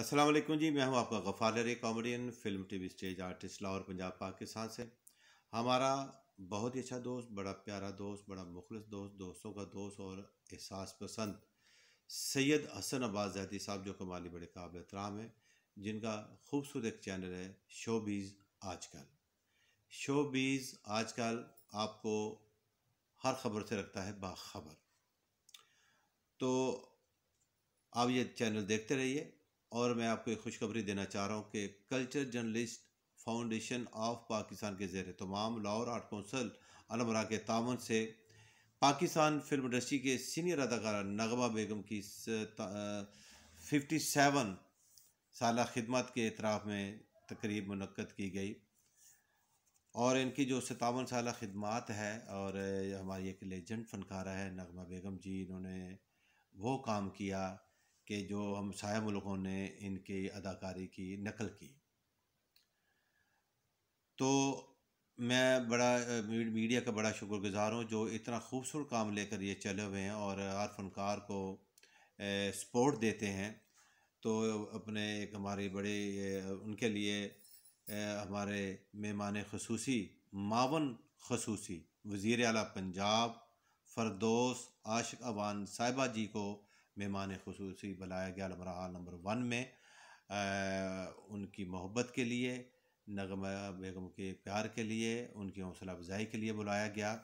अस्सलाम वालेकुम जी मैं हूं आपका गफाल रे comedian film TV stage artist Lahore Punjab Pakistan से हमारा बहुत ही अच्छा दोस्त बड़ा प्यारा दोस्त बड़ा मुखलस दोस्त दोस्तों का दोस्त और एहसास पसंद सैयद हसन अब्बास जैदी साहब जो कमाली बड़े काबिल एहतराम हैं जिनका खूबसूरत एक चैनल है शोबीज़ आजकल शोबीज़ आजकल आपको हर खबर से रखता है बाखबर तो आप ये चैनल देखते रहिए और मैं आपको एक खुशखबरी देना चाह रहा हूँ कि culture journalist foundation of Pakistan के जेर तमाम लाहौर आर्ट कौंसल अलमरा के तावन से पाकिस्तान फिल्म इंडस्ट्री के सीनियर अदाकारा नगमा बेगम की फिफ्टी सेवन साल खिदमत के इतराफ़ में तकरीब मनक़द की गई और इनकी जो सतावन साल खदमात है और हमारी एक लेजेंड फनकारा है नगमा बेगम जी इन्होंने वो काम किया के जो हम साया मुल्कों ने इनकी अदाकारी की नकल की तो मैं बड़ा मीडिया का बड़ा शुक्रगुज़ार हूँ जो इतना खूबसूरत काम लेकर ये चले हुए हैं और हर फनकार को सपोर्ट देते हैं तो अपने एक हमारे बड़े उनके लिए हमारे मेहमान खसूसी मावन खसूसी वज़ी अला पंजाब फरदोस आशिक अवान साहिबा जी को मेहमान खसूस बुलाया गया अलमरहाल नंबर वन में आ, उनकी मोहब्बत के लिए नगमा बेगम के प्यार के लिए उनकी हौसला अफजाई के लिए बुलाया गया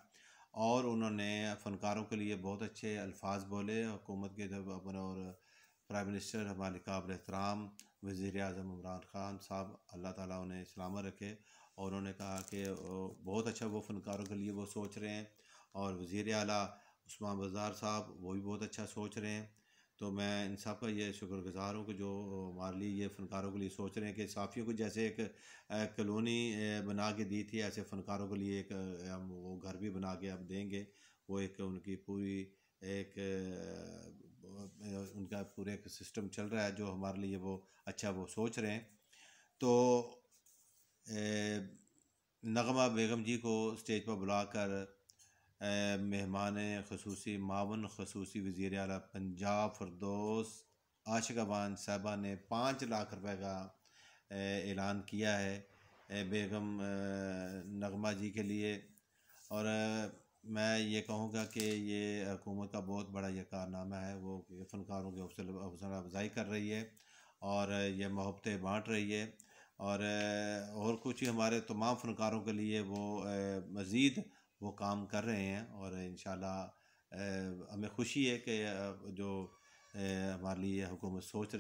और उन्होंने फ़नकारों के लिए बहुत अच्छे अल्फाज बोले हुकूमत के जब अपने और प्राइम मिनिस्टर हमारे काबिल एहतराम वज़ी अजम इमरान ख़ान साहब अल्लाह ताला उन्हें सलामत रखे और उन्होंने कहा कि बहुत अच्छा वो फ़नकारों के लिए वो सोच रहे हैं और वज़ी अला उस्मान बाज़ार साहब वो भी बहुत अच्छा सोच रहे हैं तो मैं इन सब का ये शुक्रगुजार हूँ कि जो हमारे लिए ये फ़नकारों के लिए सोच रहे हैं कि साफ़ियों को जैसे एक कलोनी बना के दी थी ऐसे फ़नकारों के लिए एक हम वो घर भी बना के हम देंगे वो एक उनकी पूरी एक उनका पूरे एक सिस्टम चल रहा है जो हमारे लिए वो अच्छा वो सोच रहे हैं तो नगमा बेगम जी को स्टेज पर बुलाकर मेहमान खसूस मावन खसूस वज़ी अल पंजाब फरदोस आशकाबान साहबा ने पाँच लाख रुपए का ऐलान किया है बेगम नगमा जी के लिए और मैं ये कहूँगा कि ये हुकूमत का बहुत बड़ा यह कारनामा है वो फ़नकारों की हौसल अफजाई कर रही है और ये मोहब्बतें बाँट रही है और और कुछ ही हमारे तमाम फ़नकारों के लिए वो मज़ीद वो काम कर रहे हैं और इन हमें खुशी है कि जो हमारे लिए हुकूमत सोच रही